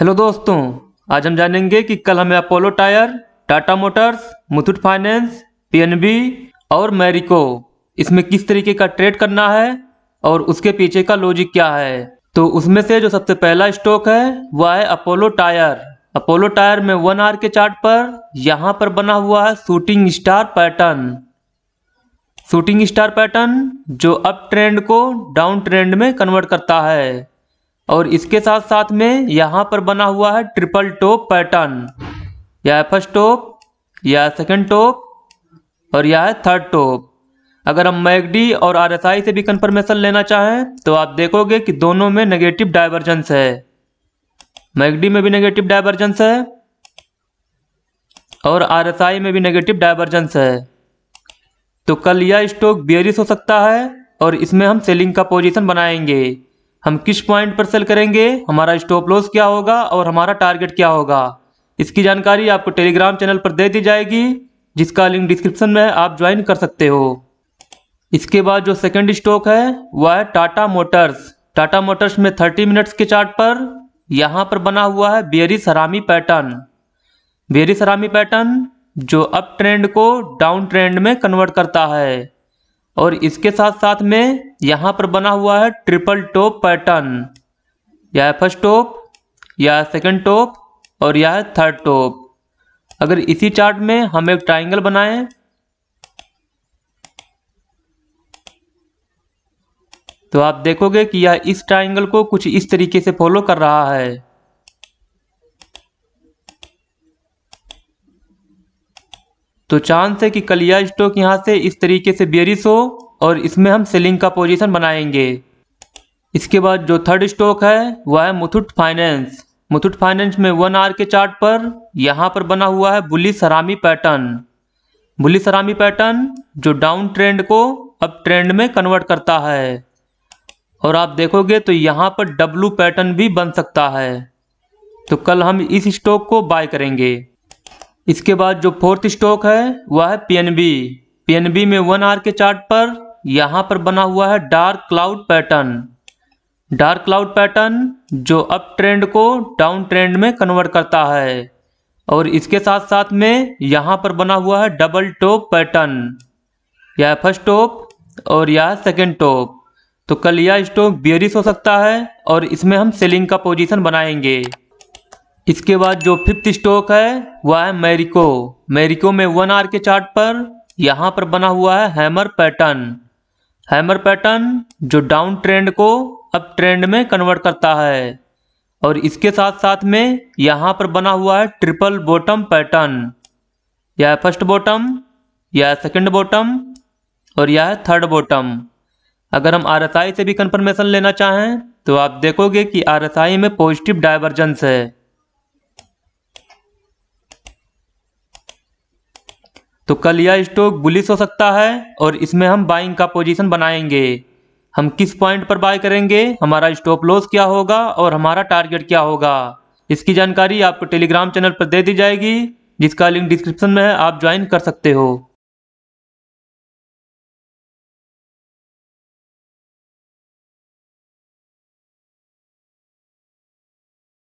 hello दोस्तों आज हम जानेंगे कि कल हमें Apollo Tyre Tata Motors Muthoot Finance PNB और मैरिको इसमें किस तरीके का ट्रेड करना है और उसके पीछे का लॉजिक क्या है तो उसमें से जो सबसे पहला स्टॉक है वह है अपोलो टायर अपोलो टायर में वन आर के चार्ट पर यहाँ पर बना हुआ है shooting star pattern shooting star pattern जो अप ट्रेंड को डाउन ट्रेंड में कन्वर्ट करता है और इसके साथ साथ में यहाँ पर बना हुआ है ट्रिपल टोप पैटर्न या फर्स्ट टोप या सेकंड सेकेंड टोप और यह है थर्ड टोप अगर हम मैगडी और आरएसआई से भी कंफर्मेशन लेना चाहें तो आप देखोगे कि दोनों में नेगेटिव डाइवर्जेंस है मैगडी में भी नेगेटिव डाइवर्जेंस है और आरएसआई में भी नेगेटिव डाइवर्जेंस है तो कल यह स्टॉक बेरिस हो सकता है और इसमें हम सेलिंग का पोजीशन बनाएंगे हम किस पॉइंट पर सेल करेंगे हमारा स्टॉप लॉस क्या होगा और हमारा टारगेट क्या होगा इसकी जानकारी आपको टेलीग्राम चैनल पर दे दी जाएगी जिसका लिंक डिस्क्रिप्शन में आप ज्वाइन कर सकते हो इसके बाद जो सेकंड स्टॉक है वह है टाटा मोटर्स टाटा मोटर्स में 30 मिनट्स के चार्ट पर यहाँ पर बना हुआ है bearish harami pattern bearish harami pattern जो अप ट्रेंड को डाउन ट्रेंड में कन्वर्ट करता है और इसके साथ साथ में यहां पर बना हुआ है ट्रिपल टॉप पैटर्न या फर्स्ट टॉप या सेकंड सेकेंड टॉप और यह है थर्ड टॉप अगर इसी चार्ट में हम एक ट्राइंगल बनाएं तो आप देखोगे कि यह इस ट्राइंगल को कुछ इस तरीके से फॉलो कर रहा है तो चांस है कि कलिया स्टॉक यहाँ से इस तरीके से बेरिस हो और इसमें हम सेलिंग का पोजीशन बनाएंगे इसके बाद जो थर्ड स्टॉक है वह है मुथुट फाइनेंस मुथुट फाइनेंस में वन आर के चार्ट पर यहाँ पर बना हुआ है bullish harami pattern bullish harami pattern जो डाउन ट्रेंड को अब ट्रेंड में कन्वर्ट करता है और आप देखोगे तो यहाँ पर डब्लू पैटर्न भी बन सकता है तो कल हम इस स्टॉक को बाय करेंगे इसके बाद जो फोर्थ स्टॉक है वह है पीएनबी पीएनबी में वन आर के चार्ट पर यहाँ पर बना हुआ है dark cloud pattern dark cloud pattern जो अप ट्रेंड को डाउन ट्रेंड में कन्वर्ट करता है और इसके साथ साथ में यहाँ पर बना हुआ है डबल टॉप पैटर्न यह फर्स्ट टॉप और यह सेकेंड टॉप तो कल यह स्टॉक बियरिस हो सकता है और इसमें हम सेलिंग का पोजीशन बनाएंगे इसके बाद जो फिफ्थ स्टॉक है वह है मैरिको मैरिको में वन आर के चार्ट पर यहाँ पर बना हुआ है हैमर पैटर्न हैमर पैटर्न जो डाउन ट्रेंड को अप ट्रेंड में कन्वर्ट करता है और इसके साथ साथ में यहाँ पर बना हुआ है ट्रिपल बॉटम पैटर्न यह फर्स्ट बॉटम यह सेकंड सेकेंड बॉटम और यह है थर्ड बॉटम अगर हम आर से भी कन्फर्मेशन लेना चाहें तो आप देखोगे कि आर में पॉजिटिव डाइवर्जेंस है तो कल यह स्टॉक बुलिस हो सकता है और इसमें हम बाइंग का पोजीशन बनाएंगे हम किस पॉइंट पर बाय करेंगे हमारा स्टॉप लॉस क्या होगा और हमारा टारगेट क्या होगा इसकी जानकारी आपको टेलीग्राम चैनल पर दे दी जाएगी जिसका लिंक डिस्क्रिप्शन में है आप ज्वाइन कर सकते हो